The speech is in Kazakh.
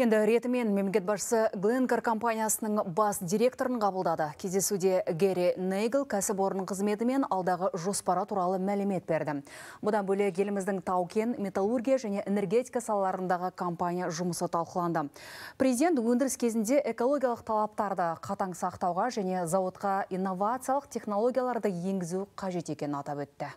Енді ретімен мемлекет басшысы Glencore компаниясының бас директорын қабылдады. Кездесуде Гэри Нейгл кәсіпорын қызметімен алдағы жоспары туралы мәлімет берді. Бұдан бөлек еліміздің таукен, металлургия және энергетика салаларындағы компания жұмысы талқыланды. Президент өндіріс кезінде экологиялық талаптарды қатаң сақтауға және зауытқа инновациялық технологияларды енгізу қажет екенін атап өтті.